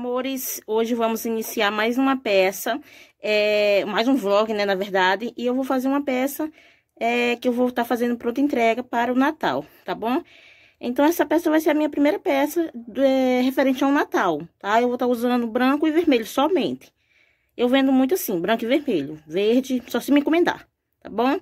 amores, hoje vamos iniciar mais uma peça, é, mais um vlog, né, na verdade, e eu vou fazer uma peça é, que eu vou estar tá fazendo pronta entrega para o Natal, tá bom? Então, essa peça vai ser a minha primeira peça é, referente ao Natal, tá? Eu vou estar tá usando branco e vermelho somente. Eu vendo muito assim, branco e vermelho, verde, só se me encomendar, tá bom?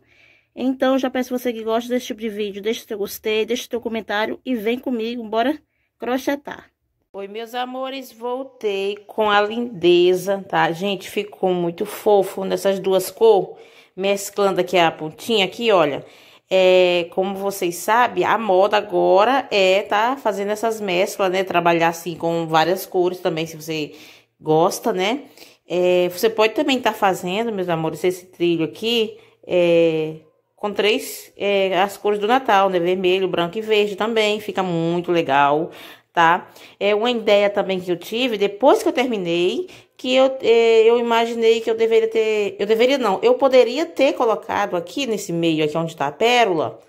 Então, já peço você que gosta desse tipo de vídeo, deixa o seu gostei, deixa o seu comentário e vem comigo, bora crochetar. Oi, meus amores, voltei com a lindeza, tá? Gente, ficou muito fofo nessas duas cores, mesclando aqui a pontinha aqui, olha. É, como vocês sabem, a moda agora é tá fazendo essas mesclas, né? Trabalhar assim com várias cores também, se você gosta, né? É, você pode também estar tá fazendo, meus amores, esse trilho aqui é, com três é, as cores do Natal, né? Vermelho, branco e verde também, fica muito legal tá? É uma ideia também que eu tive depois que eu terminei, que eu, é, eu imaginei que eu deveria ter, eu deveria não, eu poderia ter colocado aqui nesse meio aqui onde está a pérola,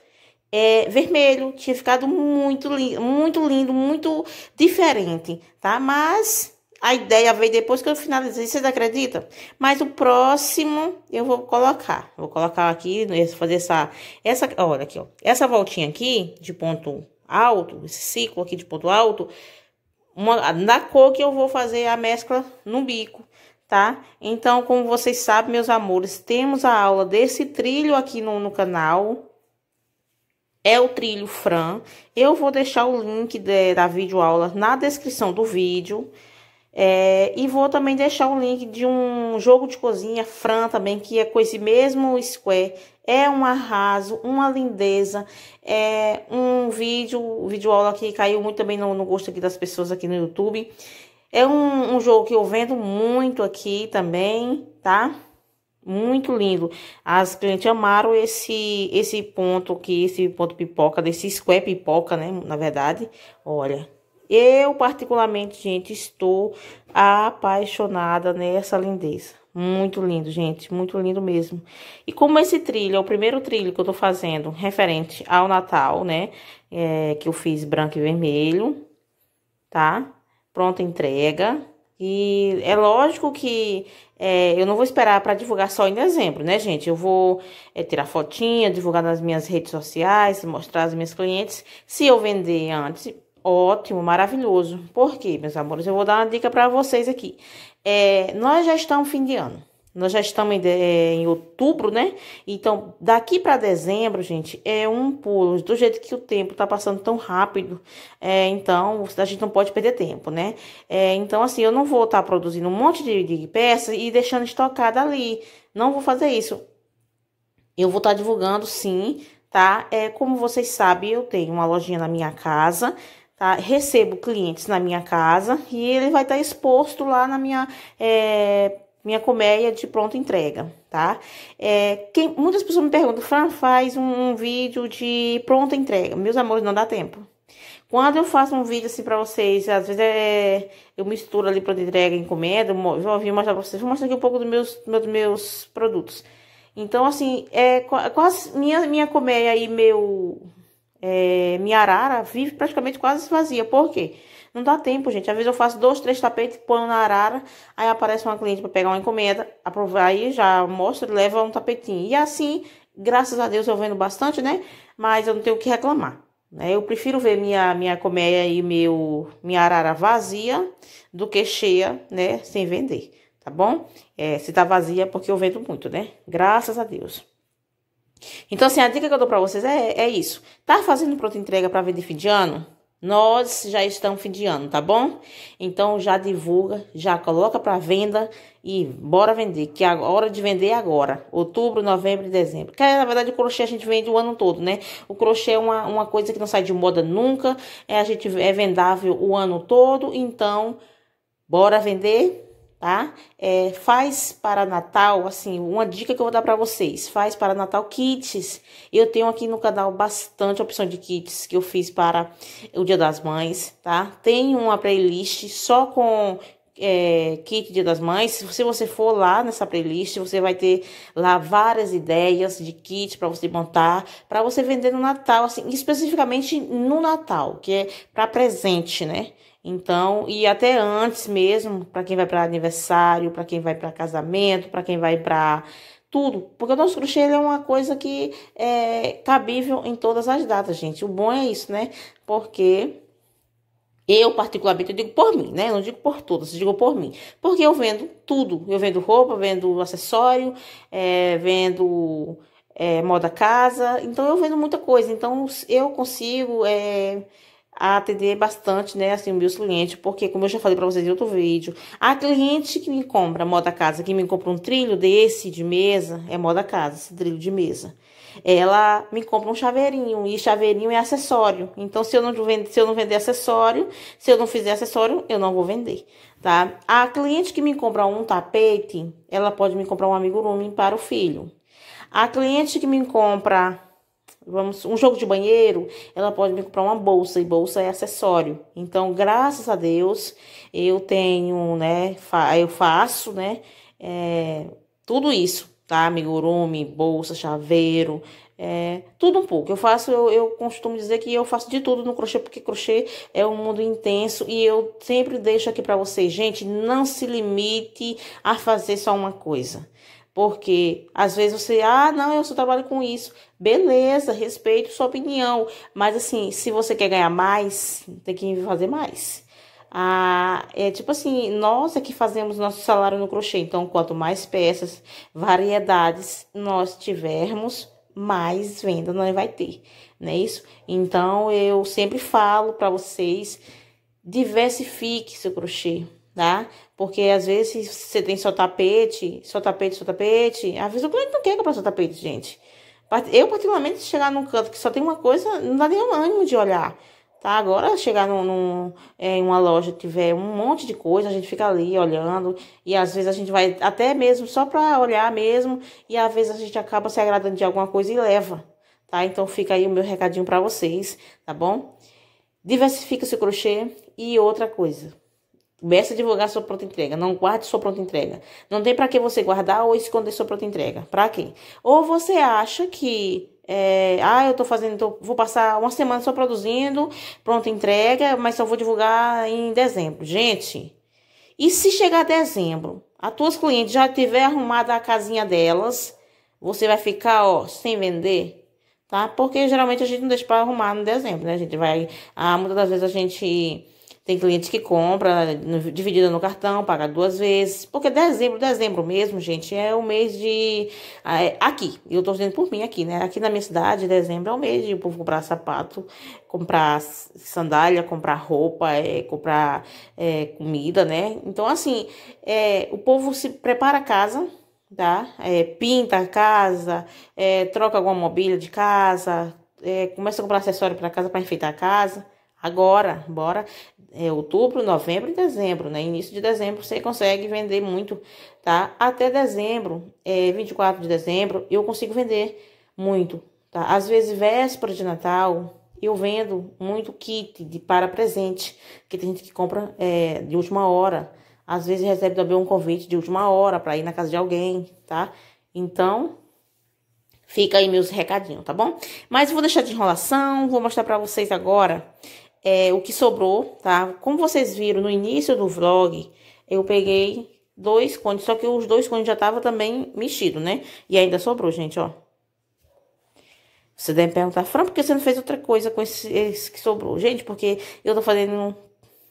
é, vermelho, tinha ficado muito lindo, muito lindo, muito diferente, tá? Mas a ideia veio depois que eu finalizei, vocês acreditam? Mas o próximo eu vou colocar. Vou colocar aqui, fazer essa, essa, olha aqui, ó. Essa voltinha aqui, de ponto alto, esse ciclo aqui de ponto alto, uma, na cor que eu vou fazer a mescla no bico, tá? Então, como vocês sabem, meus amores, temos a aula desse trilho aqui no, no canal, é o trilho Fran. Eu vou deixar o link de, da videoaula na descrição do vídeo, é, e vou também deixar o um link de um jogo de cozinha Fran também, que é com esse mesmo square. É um arraso, uma lindeza. É um vídeo, vídeo aula que caiu muito também no, no gosto aqui das pessoas aqui no YouTube. É um, um jogo que eu vendo muito aqui também, tá? Muito lindo. As clientes amaram esse esse ponto aqui, esse ponto pipoca, desse square pipoca, né? Na verdade, olha eu, particularmente, gente, estou apaixonada nessa lindeza. Muito lindo, gente. Muito lindo mesmo. E como esse trilho é o primeiro trilho que eu tô fazendo referente ao Natal, né? É, que eu fiz branco e vermelho, tá? Pronta entrega. E é lógico que é, eu não vou esperar para divulgar só em dezembro, né, gente? Eu vou é, tirar fotinha, divulgar nas minhas redes sociais, mostrar às minhas clientes. Se eu vender antes, Ótimo, maravilhoso. Por quê, meus amores? Eu vou dar uma dica para vocês aqui. É, nós já estamos fim de ano. Nós já estamos em, é, em outubro, né? Então, daqui para dezembro, gente, é um pulo. Do jeito que o tempo tá passando tão rápido, é, então a gente não pode perder tempo, né? É, então, assim, eu não vou estar tá produzindo um monte de, de peças e deixando estocada ali. Não vou fazer isso. Eu vou estar tá divulgando, sim, tá? É, como vocês sabem, eu tenho uma lojinha na minha casa tá? Recebo clientes na minha casa e ele vai estar tá exposto lá na minha, é, minha colmeia de pronta entrega, tá? É, quem, muitas pessoas me perguntam, Fran, faz um, um vídeo de pronta entrega. Meus amores, não dá tempo. Quando eu faço um vídeo assim pra vocês, às vezes é, eu misturo ali pronta entrega, encomenda, eu vou mostrar pra vocês, vou mostrar aqui um pouco dos meus, meus, meus produtos. Então, assim, é quase minha, minha colmeia e meu, é, minha arara vive praticamente quase vazia. Por quê? Não dá tempo, gente. Às vezes eu faço dois, três tapetes, ponho na arara, aí aparece uma cliente para pegar uma encomenda, aí, já mostra, leva um tapetinho. E assim, graças a Deus eu vendo bastante, né? Mas eu não tenho o que reclamar. Né? Eu prefiro ver minha, minha colmeia e meu, minha arara vazia do que cheia, né? Sem vender, tá bom? É, se tá vazia, é porque eu vendo muito, né? Graças a Deus. Então, assim, a dica que eu dou para vocês é, é isso. Tá fazendo pronta entrega para vender fim de ano? Nós já estamos fim de ano, tá bom? Então já divulga, já coloca para venda e bora vender, que é a hora de vender é agora. Outubro, novembro e dezembro. Que na verdade o crochê a gente vende o ano todo, né? O crochê é uma, uma coisa que não sai de moda nunca, é a gente é vendável o ano todo, então bora vender tá? É, faz para Natal, assim, uma dica que eu vou dar para vocês, faz para Natal kits. Eu tenho aqui no canal bastante opção de kits que eu fiz para o Dia das Mães, tá? Tem uma playlist só com é, kit Dia das Mães. Se você for lá nessa playlist, você vai ter lá várias ideias de kit para você montar, para você vender no Natal, assim, especificamente no Natal, que é para presente, né? Então, e até antes mesmo, para quem vai para aniversário, para quem vai para casamento, para quem vai para tudo, porque o nosso crochê é uma coisa que é cabível em todas as datas, gente. O bom é isso, né? Porque eu, particularmente, eu digo por mim, né? Eu não digo por todas, eu digo por mim. Porque eu vendo tudo. Eu vendo roupa, vendo acessório, é, vendo é, moda casa. Então, eu vendo muita coisa. Então, eu consigo é, a atender bastante, né, assim, meus clientes, porque, como eu já falei para vocês em outro vídeo, a cliente que me compra moda casa, que me compra um trilho desse de mesa, é moda casa, esse trilho de mesa. Ela me compra um chaveirinho, e chaveirinho é acessório. Então, se eu não vender, se eu não vender acessório, se eu não fizer acessório, eu não vou vender, tá? A cliente que me compra um tapete, ela pode me comprar um amigurumi para o filho. A cliente que me compra vamos um jogo de banheiro, ela pode me comprar uma bolsa e bolsa é acessório. Então, graças a Deus, eu tenho, né, fa eu faço, né, é, tudo isso, tá? Amigurumi, bolsa, chaveiro, é, tudo um pouco. Eu faço, eu, eu costumo dizer que eu faço de tudo no crochê, porque crochê é um mundo intenso e eu sempre deixo aqui para vocês, gente, não se limite a fazer só uma coisa. Porque às vezes você, ah, não, eu só trabalho com isso. Beleza, respeito sua opinião. Mas assim, se você quer ganhar mais, tem que fazer mais. Ah, é tipo assim, nós é que fazemos nosso salário no crochê. Então, quanto mais peças, variedades nós tivermos, mais venda nós vai ter, não é isso? Então, eu sempre falo para vocês, diversifique seu crochê tá? Porque às vezes você tem só tapete, só tapete, só tapete. Às vezes o cliente não quer comprar só tapete, gente. Eu, particularmente, chegar num canto que só tem uma coisa, não dá nenhum ânimo de olhar. Tá? Agora, chegar num, num, é, em uma loja que tiver um monte de coisa, a gente fica ali olhando, e às vezes a gente vai até mesmo só para olhar mesmo, e às vezes a gente acaba se agradando de alguma coisa e leva, tá? Então fica aí o meu recadinho para vocês, tá bom? Diversifica o seu crochê e outra coisa. Começa a divulgar sua pronta entrega. Não guarde sua pronta entrega. Não tem para que você guardar ou esconder sua pronta entrega. Para quem? Ou você acha que é, ah, eu tô fazendo, tô, vou passar uma semana só produzindo, pronta entrega, mas só vou divulgar em dezembro. Gente, e se chegar a dezembro, as tuas clientes já tiver arrumada a casinha delas, você vai ficar, ó, sem vender? Tá? Porque geralmente a gente não deixa para arrumar no dezembro, né? A gente vai, ah, muitas das vezes a gente tem cliente que compra no, dividida no cartão, paga duas vezes. Porque dezembro, dezembro mesmo, gente, é o mês de. Ah, é, aqui, eu tô dizendo por mim aqui, né? Aqui na minha cidade, dezembro é o mês de o povo comprar sapato, comprar sandália, comprar roupa, é, comprar é, comida, né? Então, assim, é, o povo se prepara a casa, tá? É, pinta a casa, é, troca alguma mobília de casa, começa a comprar acessório para casa, para enfeitar a casa agora, bora. É outubro, novembro e dezembro, né? Início de dezembro você consegue vender muito, tá? Até dezembro, é, 24 de dezembro, eu consigo vender muito, tá? Às vezes, véspera de Natal, eu vendo muito kit de para presente, que tem gente que compra é, de última hora. Às vezes recebe também um convite de última hora para ir na casa de alguém, tá? Então, Fica aí meus recadinhos, tá bom? Mas vou deixar de enrolação, vou mostrar para vocês agora é, o que sobrou, tá? Como vocês viram no início do vlog, eu peguei dois cones, só que os dois cones já estavam também mexidos, né? E ainda sobrou, gente, ó. Você deve perguntar, Fran, por que você não fez outra coisa com esse, esse que sobrou? Gente, porque eu tô fazendo,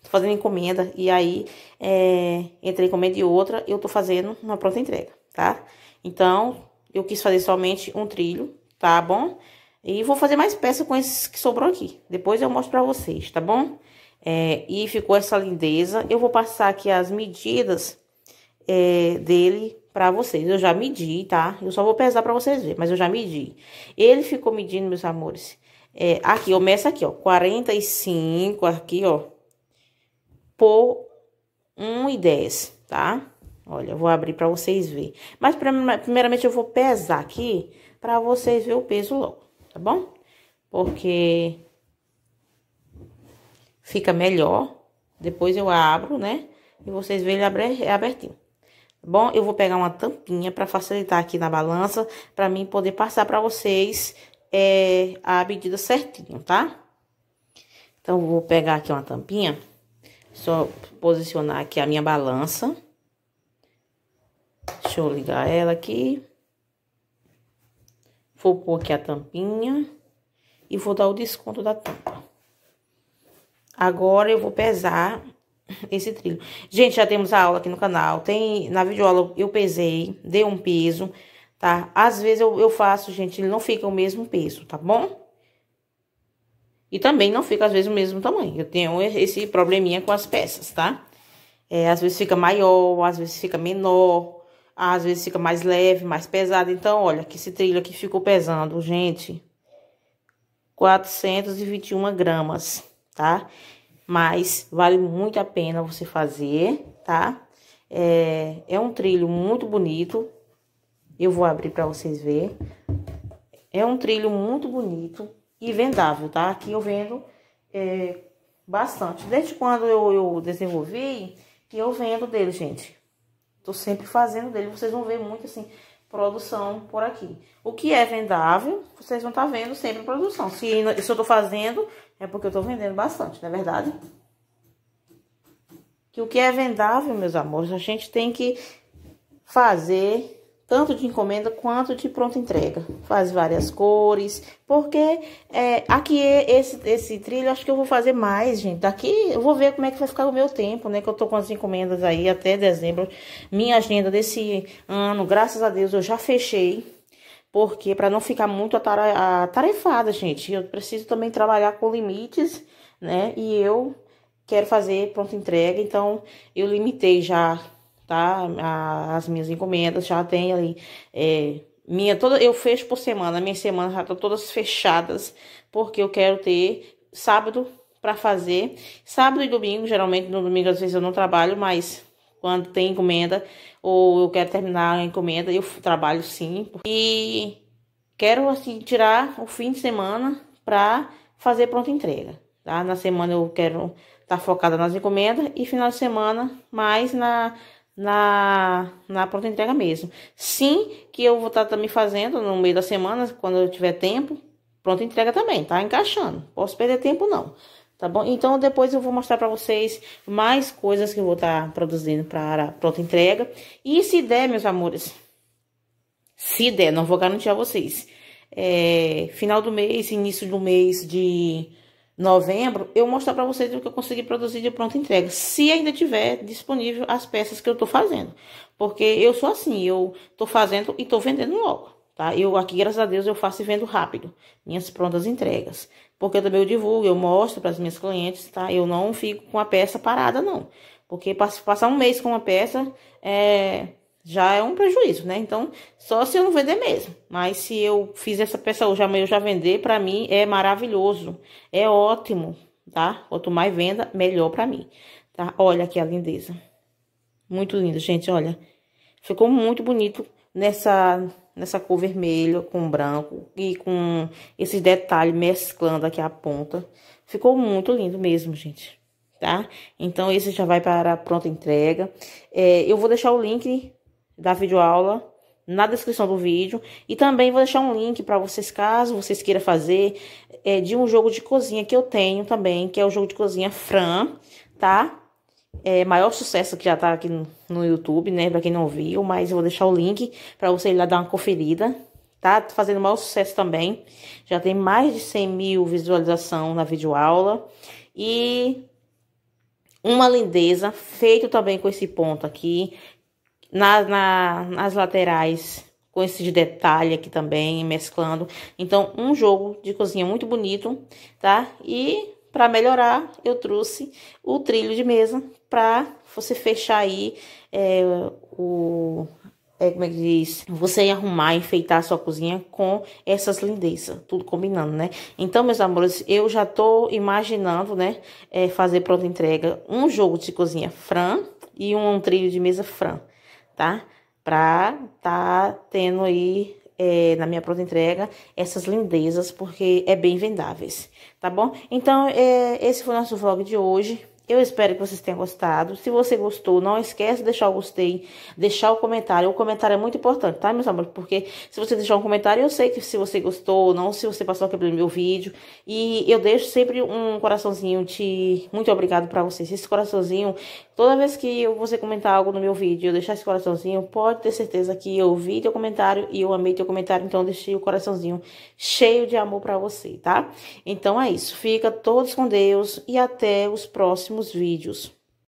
tô fazendo encomenda e aí, é, entre encomenda e outra, eu tô fazendo uma pronta entrega, tá? Então, eu quis fazer somente um trilho, tá bom? E vou fazer mais peça com esses que sobrou aqui. Depois eu mostro pra vocês, tá bom? É, e ficou essa lindeza. Eu vou passar aqui as medidas é, dele pra vocês. Eu já medi, tá? Eu só vou pesar pra vocês verem, mas eu já medi. Ele ficou medindo, meus amores. É, aqui, eu meço aqui, ó. 45 aqui, ó. Por 1,10, tá? Olha, eu vou abrir pra vocês verem. Mas primeiramente eu vou pesar aqui pra vocês verem o peso logo tá bom? Porque fica melhor. Depois eu abro, né? E vocês veem ele é abertinho. Tá bom, eu vou pegar uma tampinha para facilitar aqui na balança, para mim poder passar para vocês é, a medida certinho, tá? Então, vou pegar aqui uma tampinha, só posicionar aqui a minha balança. Deixa eu ligar ela aqui. Vou pôr aqui a tampinha e vou dar o desconto da tampa. Agora eu vou pesar esse trilho. Gente, já temos a aula aqui no canal. Tem na videoaula eu pesei, dei um peso, tá? Às vezes eu, eu faço, gente, ele não fica o mesmo peso, tá bom? E também não fica, às vezes, o mesmo tamanho. Eu tenho esse probleminha com as peças, tá? É, às vezes fica maior, às vezes fica menor. Às vezes fica mais leve, mais pesado. Então, olha, que esse trilho aqui ficou pesando, gente. 421 gramas, tá? Mas vale muito a pena você fazer, tá? É, é um trilho muito bonito. Eu vou abrir para vocês ver. É um trilho muito bonito e vendável, tá? Aqui eu vendo é, bastante. Desde quando eu, eu desenvolvi, eu vendo dele, gente. Tô sempre fazendo dele. Vocês vão ver muito, assim, produção por aqui. O que é vendável, vocês vão estar tá vendo sempre produção. Se eu tô fazendo, é porque eu tô vendendo bastante, não é verdade? Que o que é vendável, meus amores, a gente tem que fazer tanto de encomenda quanto de pronta entrega. Faz várias cores, porque é, aqui é esse, esse trilho acho que eu vou fazer mais, gente. Daqui eu vou ver como é que vai ficar o meu tempo, né? Que eu tô com as encomendas aí até dezembro. Minha agenda desse ano, graças a Deus, eu já fechei. Porque para não ficar muito atarefada, gente, eu preciso também trabalhar com limites, né? E eu quero fazer pronta entrega, então eu limitei já tá? As minhas encomendas já tem ali. É, minha toda eu fecho por semana, minhas semanas já estão todas fechadas, porque eu quero ter sábado para fazer. Sábado e domingo, geralmente no domingo às vezes eu não trabalho, mas quando tem encomenda ou eu quero terminar a encomenda, eu trabalho sim. E quero assim tirar o fim de semana para fazer pronta entrega, tá? Na semana eu quero estar tá focada nas encomendas e final de semana mais na na, na pronta entrega mesmo. Sim, que eu vou estar tá, também fazendo no meio da semana, quando eu tiver tempo, pronta entrega também, tá? Encaixando. Posso perder tempo, não. Tá bom? Então, depois eu vou mostrar para vocês mais coisas que eu vou estar tá produzindo para pronta entrega. E se der, meus amores, se der, não vou garantir a vocês. É, final do mês, início do mês de novembro, eu mostrar para vocês o que eu consegui produzir de pronta entrega, se ainda tiver disponível as peças que eu tô fazendo. Porque eu sou assim, eu tô fazendo e tô vendendo logo, tá? Eu aqui, graças a Deus, eu faço e vendo rápido minhas prontas entregas. Porque também eu divulgo, eu mostro para as minhas clientes, tá? Eu não fico com a peça parada, não. Porque passar um mês com uma peça é já é um prejuízo, né? Então, só se eu não vender mesmo. Mas se eu fiz essa peça hoje, amanhã eu já vender, para mim é maravilhoso, é ótimo, tá? Quanto mais venda, melhor para mim, tá? Olha aqui a lindeza. Muito lindo, gente, olha. Ficou muito bonito nessa nessa cor vermelha com branco e com esses detalhes mesclando aqui a ponta. Ficou muito lindo mesmo, gente tá? Então, esse já vai para pronta entrega. É, eu vou deixar o link da videoaula na descrição do vídeo e também vou deixar um link para vocês caso vocês queiram fazer é, de um jogo de cozinha que eu tenho também que é o jogo de cozinha Fran tá é, maior sucesso que já tá aqui no YouTube né para quem não viu mas eu vou deixar o link para você ir lá dar uma conferida tá? tá fazendo maior sucesso também já tem mais de 100 mil visualização na videoaula e uma lindeza feito também com esse ponto aqui na, na, nas laterais, com esses detalhes aqui também, mesclando. Então, um jogo de cozinha muito bonito, tá? E para melhorar, eu trouxe o trilho de mesa para você fechar aí é, o... É, como é que diz? Você arrumar, enfeitar a sua cozinha com essas lindezas, tudo combinando, né? Então, meus amores, eu já tô imaginando, né? É, fazer pronta entrega um jogo de cozinha Fran e um, um trilho de mesa Fran tá? Pra tá tendo aí é, na minha pronta entrega essas lindezas, porque é bem vendáveis, tá bom? Então, é, esse foi o nosso vlog de hoje. Eu espero que vocês tenham gostado. Se você gostou, não esquece de deixar o gostei, deixar o comentário. O comentário é muito importante, tá, meus amores? Porque se você deixar um comentário, eu sei que se você gostou ou não, se você passou aqui pelo meu vídeo. E eu deixo sempre um coraçãozinho de muito obrigado para vocês. Esse coraçãozinho Toda vez que você comentar algo no meu vídeo, deixar esse coraçãozinho, pode ter certeza que eu vi teu comentário e eu amei teu comentário, então deixei o coraçãozinho cheio de amor para você, tá? Então é isso. Fica todos com Deus e até os próximos vídeos.